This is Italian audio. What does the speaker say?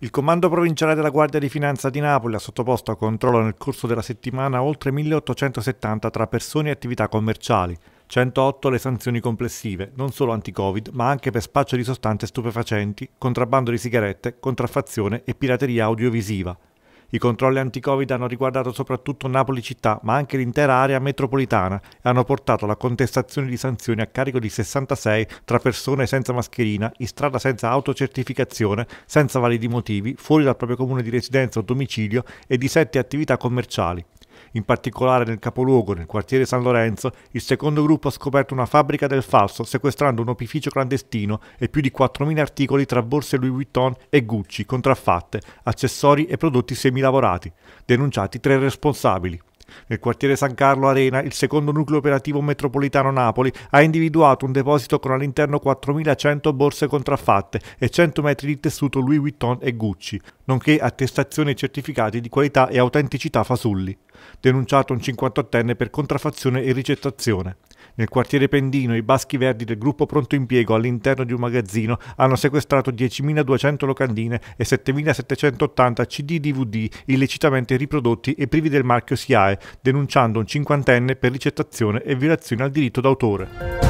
Il Comando Provinciale della Guardia di Finanza di Napoli ha sottoposto a controllo nel corso della settimana oltre 1870 tra persone e attività commerciali, 108 le sanzioni complessive, non solo anti-Covid, ma anche per spaccio di sostanze stupefacenti, contrabbando di sigarette, contraffazione e pirateria audiovisiva. I controlli anti-Covid hanno riguardato soprattutto Napoli città, ma anche l'intera area metropolitana e hanno portato alla contestazione di sanzioni a carico di 66 tra persone senza mascherina, in strada senza autocertificazione, senza validi motivi, fuori dal proprio comune di residenza o domicilio e di 7 attività commerciali. In particolare nel capoluogo, nel quartiere San Lorenzo, il secondo gruppo ha scoperto una fabbrica del falso, sequestrando un opificio clandestino e più di 4.000 articoli tra borse Louis Vuitton e Gucci, contraffatte, accessori e prodotti semilavorati. Denunciati tre responsabili. Nel quartiere San Carlo Arena, il secondo nucleo operativo metropolitano Napoli ha individuato un deposito con all'interno 4.100 borse contraffatte e 100 metri di tessuto Louis Vuitton e Gucci, nonché attestazioni e certificati di qualità e autenticità fasulli denunciato un 58enne per contraffazione e ricettazione. Nel quartiere Pendino i baschi verdi del gruppo Pronto Impiego all'interno di un magazzino hanno sequestrato 10.200 locandine e 7.780 CD-DVD illecitamente riprodotti e privi del marchio SIAE, denunciando un cinquantenne per ricettazione e violazione al diritto d'autore.